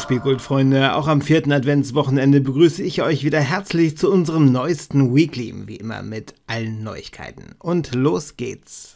Spielgoldfreunde, auch am vierten Adventswochenende begrüße ich euch wieder herzlich zu unserem neuesten Weekly, wie immer mit allen Neuigkeiten. Und los geht's!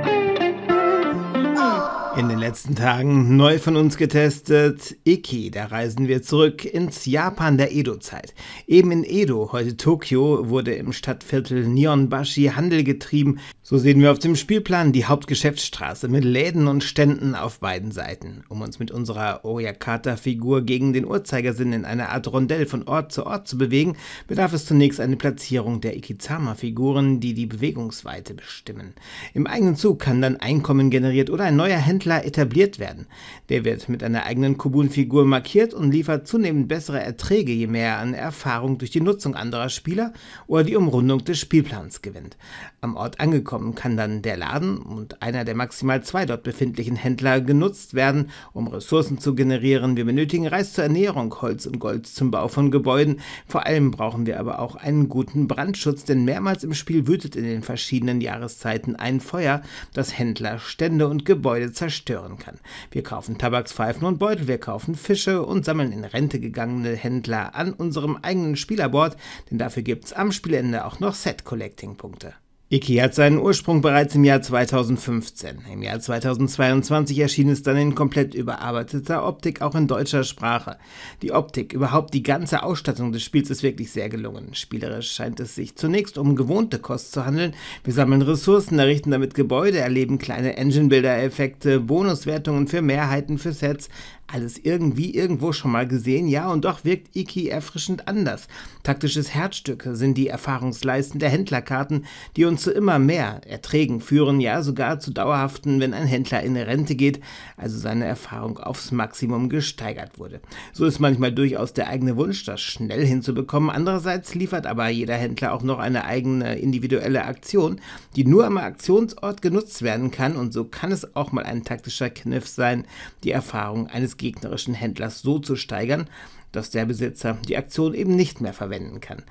In den letzten Tagen neu von uns getestet Iki, da reisen wir zurück ins Japan der Edo-Zeit. Eben in Edo, heute Tokio, wurde im Stadtviertel Nihonbashi Handel getrieben. So sehen wir auf dem Spielplan die Hauptgeschäftsstraße mit Läden und Ständen auf beiden Seiten. Um uns mit unserer Oyakata-Figur gegen den Uhrzeigersinn in einer Art Rondell von Ort zu Ort zu bewegen, bedarf es zunächst eine Platzierung der Ikizama-Figuren, die die Bewegungsweite bestimmen. Im eigenen Zug kann dann Einkommen generiert oder ein neuer Händler Händler etabliert werden. Der wird mit einer eigenen Kobun-Figur markiert und liefert zunehmend bessere Erträge, je mehr er an Erfahrung durch die Nutzung anderer Spieler oder die Umrundung des Spielplans gewinnt. Am Ort angekommen kann dann der Laden und einer der maximal zwei dort befindlichen Händler genutzt werden, um Ressourcen zu generieren. Wir benötigen Reis zur Ernährung, Holz und Gold zum Bau von Gebäuden. Vor allem brauchen wir aber auch einen guten Brandschutz, denn mehrmals im Spiel wütet in den verschiedenen Jahreszeiten ein Feuer, das Händler, Stände und Gebäude zerstört zerstören kann. Wir kaufen Tabakspfeifen und Beutel, wir kaufen Fische und sammeln in Rente gegangene Händler an unserem eigenen Spielerboard, denn dafür gibt's am Spielende auch noch Set-Collecting-Punkte. Ikea hat seinen Ursprung bereits im Jahr 2015. Im Jahr 2022 erschien es dann in komplett überarbeiteter Optik auch in deutscher Sprache. Die Optik, überhaupt die ganze Ausstattung des Spiels ist wirklich sehr gelungen. Spielerisch scheint es sich zunächst um gewohnte Kost zu handeln. Wir sammeln Ressourcen, errichten damit Gebäude, erleben kleine Engine-Builder-Effekte, Bonuswertungen für Mehrheiten für Sets, alles irgendwie irgendwo schon mal gesehen, ja, und doch wirkt Iki erfrischend anders. Taktisches Herzstück sind die Erfahrungsleisten der Händlerkarten, die uns zu immer mehr Erträgen führen, ja, sogar zu dauerhaften, wenn ein Händler in Rente geht, also seine Erfahrung aufs Maximum gesteigert wurde. So ist manchmal durchaus der eigene Wunsch, das schnell hinzubekommen. Andererseits liefert aber jeder Händler auch noch eine eigene individuelle Aktion, die nur am Aktionsort genutzt werden kann und so kann es auch mal ein taktischer Kniff sein, die Erfahrung eines gegnerischen Händlers so zu steigern, dass der Besitzer die Aktion eben nicht mehr verwenden kann.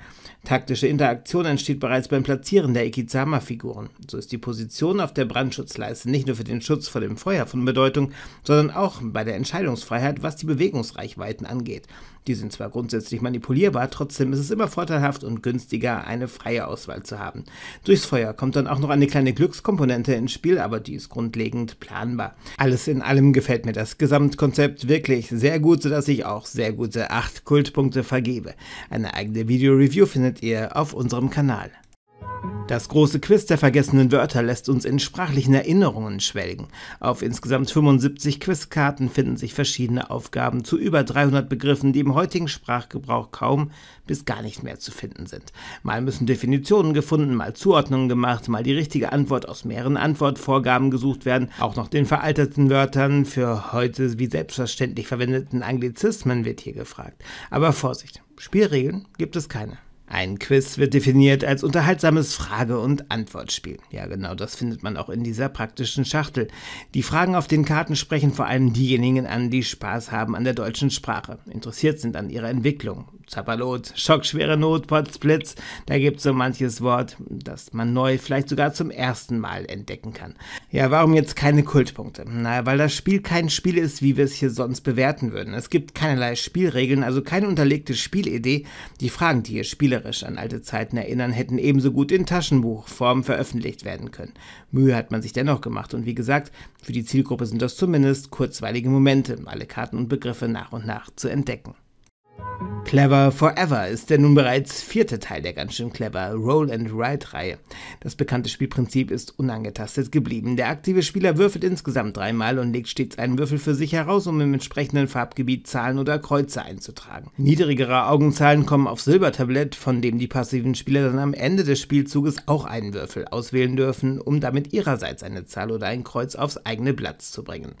Taktische Interaktion entsteht bereits beim Platzieren der Ikizama-Figuren. So ist die Position auf der Brandschutzleiste nicht nur für den Schutz vor dem Feuer von Bedeutung, sondern auch bei der Entscheidungsfreiheit, was die Bewegungsreichweiten angeht. Die sind zwar grundsätzlich manipulierbar, trotzdem ist es immer vorteilhaft und günstiger, eine freie Auswahl zu haben. Durchs Feuer kommt dann auch noch eine kleine Glückskomponente ins Spiel, aber die ist grundlegend planbar. Alles in allem gefällt mir das Gesamtkonzept wirklich sehr gut, sodass ich auch sehr gute 8 Kultpunkte vergebe. Eine eigene Video-Review findet findet ihr auf unserem Kanal. Das große Quiz der vergessenen Wörter lässt uns in sprachlichen Erinnerungen schwelgen. Auf insgesamt 75 Quizkarten finden sich verschiedene Aufgaben zu über 300 Begriffen, die im heutigen Sprachgebrauch kaum bis gar nicht mehr zu finden sind. Mal müssen Definitionen gefunden, mal Zuordnungen gemacht, mal die richtige Antwort aus mehreren Antwortvorgaben gesucht werden. Auch noch den veralteten Wörtern für heute wie selbstverständlich verwendeten Anglizismen wird hier gefragt. Aber Vorsicht, Spielregeln gibt es keine. Ein Quiz wird definiert als unterhaltsames Frage- und Antwortspiel. Ja, genau, das findet man auch in dieser praktischen Schachtel. Die Fragen auf den Karten sprechen vor allem diejenigen an, die Spaß haben an der deutschen Sprache, interessiert sind an ihrer Entwicklung. Zappalot, Schockschwere Not, Potzblitz, da gibt es so manches Wort, das man neu, vielleicht sogar zum ersten Mal entdecken kann. Ja, warum jetzt keine Kultpunkte? Na, weil das Spiel kein Spiel ist, wie wir es hier sonst bewerten würden. Es gibt keinerlei Spielregeln, also keine unterlegte Spielidee. Die Fragen, die hier Spieler spielerisch an alte Zeiten erinnern, hätten ebenso gut in Taschenbuchform veröffentlicht werden können. Mühe hat man sich dennoch gemacht und wie gesagt, für die Zielgruppe sind das zumindest kurzweilige Momente, alle Karten und Begriffe nach und nach zu entdecken. Clever Forever ist der nun bereits vierte Teil der ganz schön clever Roll and Ride Reihe. Das bekannte Spielprinzip ist unangetastet geblieben. Der aktive Spieler würfelt insgesamt dreimal und legt stets einen Würfel für sich heraus, um im entsprechenden Farbgebiet Zahlen oder Kreuze einzutragen. Niedrigere Augenzahlen kommen auf Silbertablett, von dem die passiven Spieler dann am Ende des Spielzuges auch einen Würfel auswählen dürfen, um damit ihrerseits eine Zahl oder ein Kreuz aufs eigene Platz zu bringen.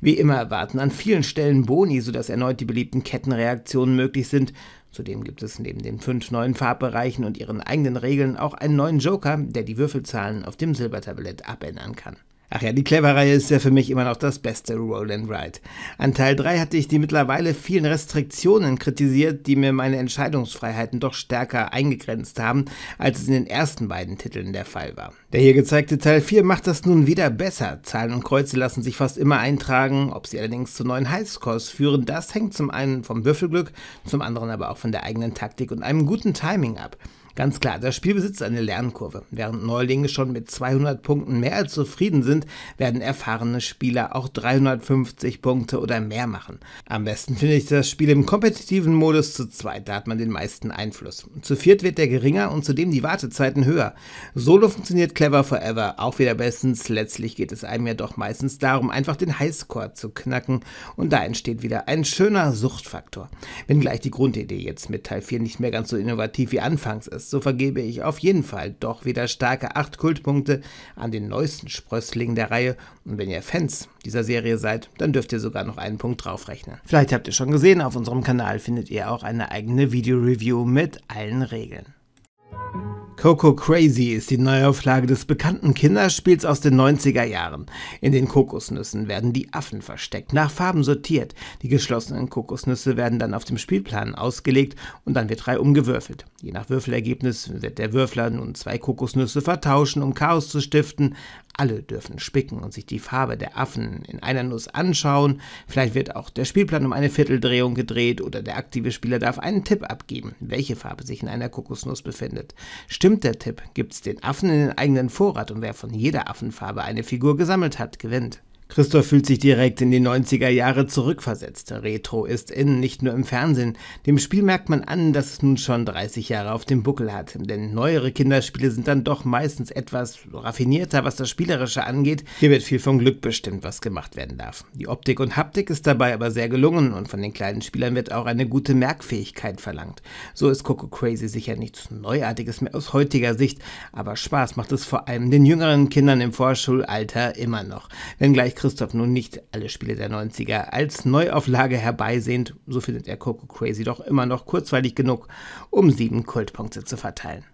Wie immer erwarten an vielen Stellen Boni, sodass erneut die beliebten Kettenreaktionen möglich möglich sind. Zudem gibt es neben den fünf neuen Farbbereichen und ihren eigenen Regeln auch einen neuen Joker, der die Würfelzahlen auf dem Silbertablett abändern kann. Ach ja, die Clever-Reihe ist ja für mich immer noch das beste Roll and Ride. An Teil 3 hatte ich die mittlerweile vielen Restriktionen kritisiert, die mir meine Entscheidungsfreiheiten doch stärker eingegrenzt haben, als es in den ersten beiden Titeln der Fall war. Der hier gezeigte Teil 4 macht das nun wieder besser. Zahlen und Kreuze lassen sich fast immer eintragen, ob sie allerdings zu neuen Highscores führen, das hängt zum einen vom Würfelglück, zum anderen aber auch von der eigenen Taktik und einem guten Timing ab. Ganz klar, das Spiel besitzt eine Lernkurve. Während Neulinge schon mit 200 Punkten mehr als zufrieden sind, werden erfahrene Spieler auch 350 Punkte oder mehr machen. Am besten finde ich das Spiel im kompetitiven Modus zu zweit, da hat man den meisten Einfluss. Zu viert wird der geringer und zudem die Wartezeiten höher. Solo funktioniert Clever Forever auch wieder bestens. Letztlich geht es einem ja doch meistens darum, einfach den Highscore zu knacken und da entsteht wieder ein schöner Suchtfaktor. Wenngleich die Grundidee jetzt mit Teil 4 nicht mehr ganz so innovativ wie anfangs ist ist, so vergebe ich auf jeden Fall doch wieder starke 8 Kultpunkte an den neuesten Sprösslingen der Reihe. Und wenn ihr Fans dieser Serie seid, dann dürft ihr sogar noch einen Punkt draufrechnen. Vielleicht habt ihr schon gesehen, auf unserem Kanal findet ihr auch eine eigene Videoreview mit allen Regeln. Coco Crazy ist die Neuauflage des bekannten Kinderspiels aus den 90er Jahren. In den Kokosnüssen werden die Affen versteckt, nach Farben sortiert. Die geschlossenen Kokosnüsse werden dann auf dem Spielplan ausgelegt und dann wird drei umgewürfelt. Je nach Würfelergebnis wird der Würfler nun zwei Kokosnüsse vertauschen, um Chaos zu stiften. Alle dürfen spicken und sich die Farbe der Affen in einer Nuss anschauen. Vielleicht wird auch der Spielplan um eine Vierteldrehung gedreht oder der aktive Spieler darf einen Tipp abgeben, welche Farbe sich in einer Kokosnuss befindet. Stimmt der Tipp, gibt's den Affen in den eigenen Vorrat und wer von jeder Affenfarbe eine Figur gesammelt hat, gewinnt. Christoph fühlt sich direkt in die 90er Jahre zurückversetzt. Retro ist in, nicht nur im Fernsehen. Dem Spiel merkt man an, dass es nun schon 30 Jahre auf dem Buckel hat. Denn neuere Kinderspiele sind dann doch meistens etwas raffinierter, was das Spielerische angeht. Hier wird viel vom Glück bestimmt, was gemacht werden darf. Die Optik und Haptik ist dabei aber sehr gelungen und von den kleinen Spielern wird auch eine gute Merkfähigkeit verlangt. So ist Coco Crazy sicher nichts Neuartiges mehr aus heutiger Sicht, aber Spaß macht es vor allem den jüngeren Kindern im Vorschulalter immer noch. Wenngleich Christoph nun nicht alle Spiele der 90er als Neuauflage herbeisehnt, so findet er Coco Crazy doch immer noch kurzweilig genug, um sieben Kultpunkte zu verteilen.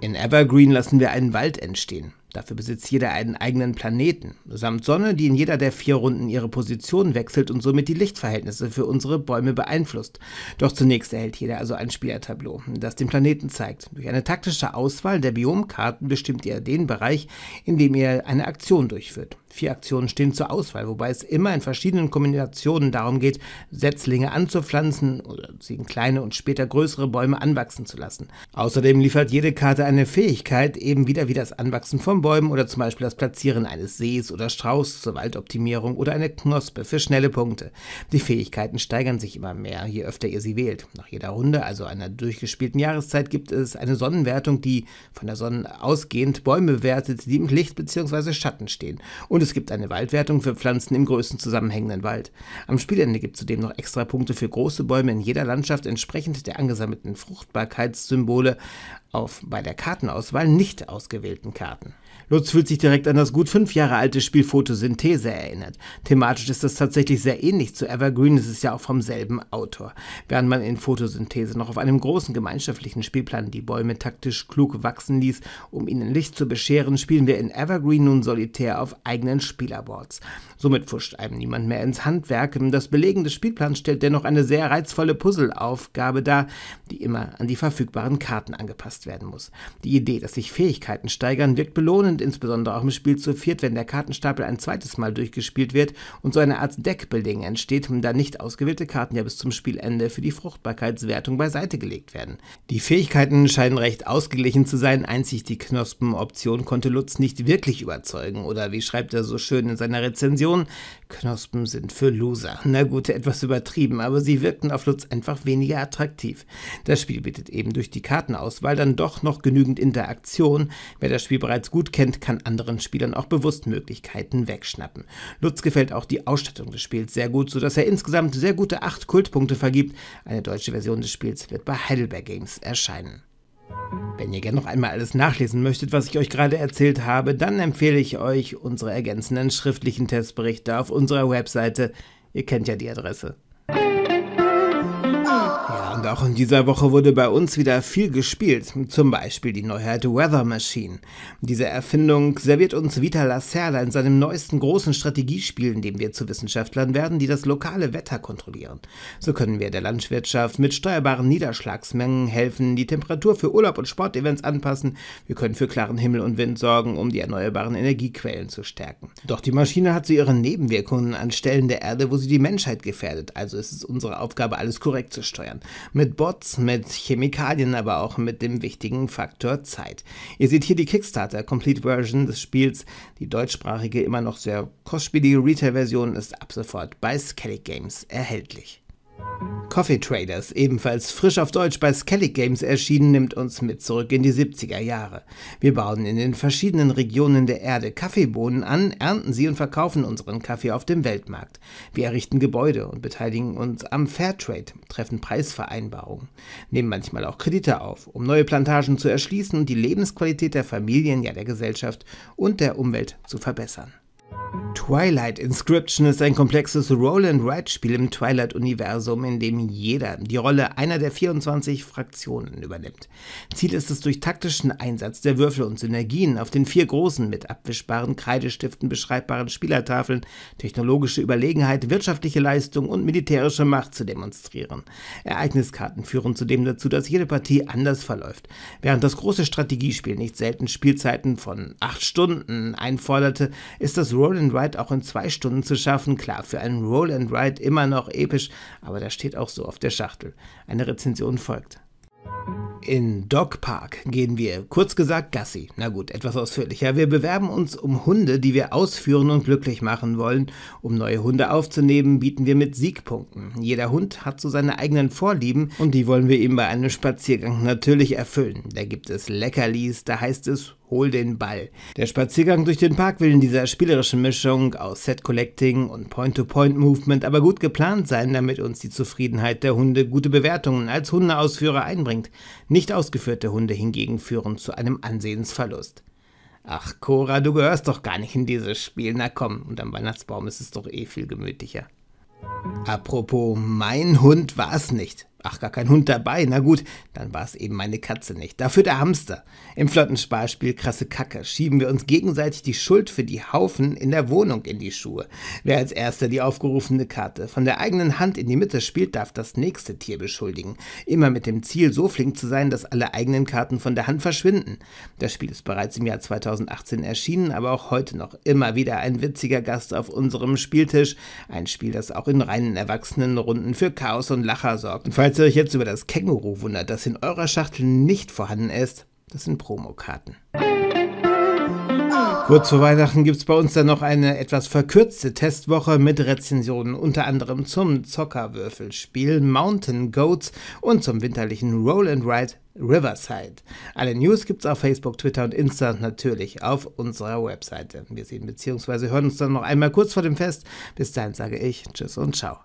In Evergreen lassen wir einen Wald entstehen. Dafür besitzt jeder einen eigenen Planeten, samt Sonne, die in jeder der vier Runden ihre Position wechselt und somit die Lichtverhältnisse für unsere Bäume beeinflusst. Doch zunächst erhält jeder also ein Spielertableau, das den Planeten zeigt. Durch eine taktische Auswahl der Biomkarten bestimmt ihr den Bereich, in dem ihr eine Aktion durchführt. Vier Aktionen stehen zur Auswahl, wobei es immer in verschiedenen Kombinationen darum geht, Setzlinge anzupflanzen oder sie in kleine und später größere Bäume anwachsen zu lassen. Außerdem liefert jede Karte eine Fähigkeit, eben wieder wie das Anwachsen von Bäumen oder zum Beispiel das Platzieren eines Sees oder Strauß zur Waldoptimierung oder eine Knospe für schnelle Punkte. Die Fähigkeiten steigern sich immer mehr, je öfter ihr sie wählt. Nach jeder Runde, also einer durchgespielten Jahreszeit, gibt es eine Sonnenwertung, die von der Sonne ausgehend Bäume wertet, die im Licht bzw. Schatten stehen. Und und es gibt eine Waldwertung für Pflanzen im größten zusammenhängenden Wald. Am Spielende gibt es zudem noch extra Punkte für große Bäume in jeder Landschaft entsprechend der angesammelten Fruchtbarkeitssymbole auf bei der Kartenauswahl nicht ausgewählten Karten. Lutz fühlt sich direkt an das gut fünf Jahre alte Spiel Photosynthese erinnert. Thematisch ist das tatsächlich sehr ähnlich zu Evergreen, es ist ja auch vom selben Autor. Während man in Photosynthese noch auf einem großen gemeinschaftlichen Spielplan die Bäume taktisch klug wachsen ließ, um ihnen Licht zu bescheren, spielen wir in Evergreen nun solitär auf eigenen Spielerboards. Somit pfuscht einem niemand mehr ins Handwerk. Das Belegen des Spielplans stellt dennoch eine sehr reizvolle Puzzleaufgabe dar, die immer an die verfügbaren Karten angepasst umgesetzt werden muss. Die Idee, dass sich Fähigkeiten steigern, wirkt belohnend, insbesondere auch im Spiel zu viert, wenn der Kartenstapel ein zweites Mal durchgespielt wird und so eine Art Deckbuilding entsteht, da nicht ausgewählte Karten ja bis zum Spielende für die Fruchtbarkeitswertung beiseite gelegt werden. Die Fähigkeiten scheinen recht ausgeglichen zu sein, einzig die Knospenoption konnte Lutz nicht wirklich überzeugen oder wie schreibt er so schön in seiner Rezension, Knospen sind für Loser. Na gut, etwas übertrieben, aber sie wirkten auf Lutz einfach weniger attraktiv. Das Spiel bietet eben durch die Kartenauswahl dann dann doch noch genügend Interaktion. Wer das Spiel bereits gut kennt, kann anderen Spielern auch bewusst Möglichkeiten wegschnappen. Lutz gefällt auch die Ausstattung des Spiels sehr gut, sodass er insgesamt sehr gute 8 Kultpunkte vergibt. Eine deutsche Version des Spiels wird bei Heidelberg Games erscheinen. Wenn ihr gerne noch einmal alles nachlesen möchtet, was ich euch gerade erzählt habe, dann empfehle ich euch unsere ergänzenden schriftlichen Testberichte auf unserer Webseite. Ihr kennt ja die Adresse auch in dieser Woche wurde bei uns wieder viel gespielt, zum Beispiel die Neuheit Weather Machine. Diese Erfindung serviert uns Vita Lacerda in seinem neuesten großen Strategiespiel, in dem wir zu Wissenschaftlern werden, die das lokale Wetter kontrollieren. So können wir der Landwirtschaft mit steuerbaren Niederschlagsmengen helfen, die Temperatur für Urlaub und Sportevents anpassen, wir können für klaren Himmel und Wind sorgen, um die erneuerbaren Energiequellen zu stärken. Doch die Maschine hat zu ihren Nebenwirkungen an Stellen der Erde, wo sie die Menschheit gefährdet, also ist es unsere Aufgabe, alles korrekt zu steuern mit Bots, mit Chemikalien, aber auch mit dem wichtigen Faktor Zeit. Ihr seht hier die Kickstarter Complete Version des Spiels. Die deutschsprachige, immer noch sehr kostspielige Retail-Version ist ab sofort bei Skellig Games erhältlich. Coffee Traders, ebenfalls frisch auf Deutsch bei Skellig Games erschienen, nimmt uns mit zurück in die 70er Jahre. Wir bauen in den verschiedenen Regionen der Erde Kaffeebohnen an, ernten sie und verkaufen unseren Kaffee auf dem Weltmarkt. Wir errichten Gebäude und beteiligen uns am Fairtrade, treffen Preisvereinbarungen, nehmen manchmal auch Kredite auf, um neue Plantagen zu erschließen und die Lebensqualität der Familien, ja der Gesellschaft und der Umwelt zu verbessern. Twilight Inscription ist ein komplexes roll and ride spiel im Twilight-Universum, in dem jeder die Rolle einer der 24 Fraktionen übernimmt. Ziel ist es, durch taktischen Einsatz der Würfel und Synergien auf den vier großen mit abwischbaren Kreidestiften beschreibbaren Spielertafeln technologische Überlegenheit, wirtschaftliche Leistung und militärische Macht zu demonstrieren. Ereigniskarten führen zudem dazu, dass jede Partie anders verläuft. Während das große Strategiespiel nicht selten Spielzeiten von acht Stunden einforderte, ist das Roll-and-Write Ride auch in zwei Stunden zu schaffen. Klar, für einen Roll and Ride immer noch episch, aber das steht auch so auf der Schachtel. Eine Rezension folgt. In Dog Park gehen wir, kurz gesagt, Gassi. Na gut, etwas ausführlicher. Wir bewerben uns um Hunde, die wir ausführen und glücklich machen wollen. Um neue Hunde aufzunehmen, bieten wir mit Siegpunkten. Jeder Hund hat so seine eigenen Vorlieben und die wollen wir ihm bei einem Spaziergang natürlich erfüllen. Da gibt es Leckerlis, da heißt es hol den Ball. Der Spaziergang durch den Park will in dieser spielerischen Mischung aus Set Collecting und Point-to-Point-Movement aber gut geplant sein, damit uns die Zufriedenheit der Hunde gute Bewertungen als Hundeausführer einbringt. Nicht ausgeführte Hunde hingegen führen zu einem Ansehensverlust. Ach, Cora, du gehörst doch gar nicht in dieses Spiel. Na komm, und am Weihnachtsbaum ist es doch eh viel gemütlicher. Apropos, mein Hund war es nicht. Ach, gar kein Hund dabei. Na gut, dann war es eben meine Katze nicht. Dafür der Hamster. Im flotten Sparspiel Krasse Kacke schieben wir uns gegenseitig die Schuld für die Haufen in der Wohnung in die Schuhe. Wer als erster die aufgerufene Karte von der eigenen Hand in die Mitte spielt, darf das nächste Tier beschuldigen. Immer mit dem Ziel, so flink zu sein, dass alle eigenen Karten von der Hand verschwinden. Das Spiel ist bereits im Jahr 2018 erschienen, aber auch heute noch immer wieder ein witziger Gast auf unserem Spieltisch. Ein Spiel, das auch in reinen Erwachsenenrunden für Chaos und Lacher sorgt. Und falls ihr euch jetzt über das Känguru wundert, das in eurer Schachtel nicht vorhanden ist, das sind Promokarten. Kurz vor Weihnachten gibt es bei uns dann noch eine etwas verkürzte Testwoche mit Rezensionen, unter anderem zum Zockerwürfelspiel Mountain Goats und zum winterlichen Roll and Ride Riverside. Alle News gibt es auf Facebook, Twitter und Insta und natürlich auf unserer Webseite. Wir sehen bzw. hören uns dann noch einmal kurz vor dem Fest. Bis dahin sage ich Tschüss und Ciao.